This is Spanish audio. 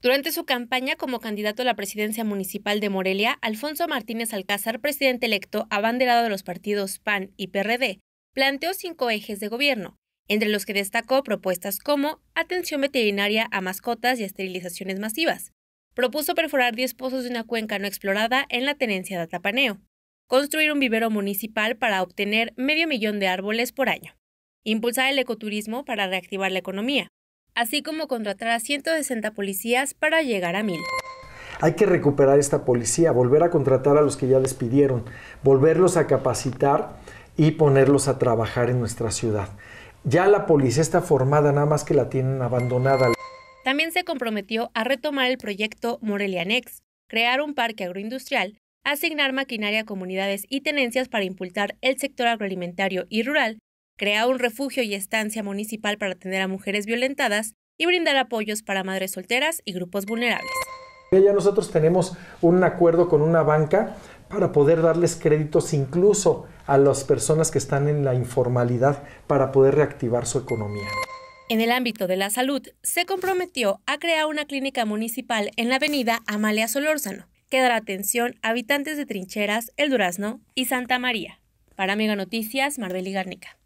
Durante su campaña como candidato a la presidencia municipal de Morelia, Alfonso Martínez Alcázar, presidente electo abanderado de los partidos PAN y PRD, planteó cinco ejes de gobierno, entre los que destacó propuestas como atención veterinaria a mascotas y esterilizaciones masivas. Propuso perforar 10 pozos de una cuenca no explorada en la tenencia de Atapaneo. Construir un vivero municipal para obtener medio millón de árboles por año. Impulsar el ecoturismo para reactivar la economía así como contratar a 160 policías para llegar a mil. Hay que recuperar esta policía, volver a contratar a los que ya despidieron, volverlos a capacitar y ponerlos a trabajar en nuestra ciudad. Ya la policía está formada, nada más que la tienen abandonada. También se comprometió a retomar el proyecto Morelia crear un parque agroindustrial, asignar maquinaria a comunidades y tenencias para impulsar el sector agroalimentario y rural crear un refugio y estancia municipal para atender a mujeres violentadas y brindar apoyos para madres solteras y grupos vulnerables. Ya nosotros tenemos un acuerdo con una banca para poder darles créditos incluso a las personas que están en la informalidad para poder reactivar su economía. En el ámbito de la salud, se comprometió a crear una clínica municipal en la avenida Amalia Solórzano, que dará atención a habitantes de Trincheras, El Durazno y Santa María. Para Mega Noticias, Marbeli Garnica.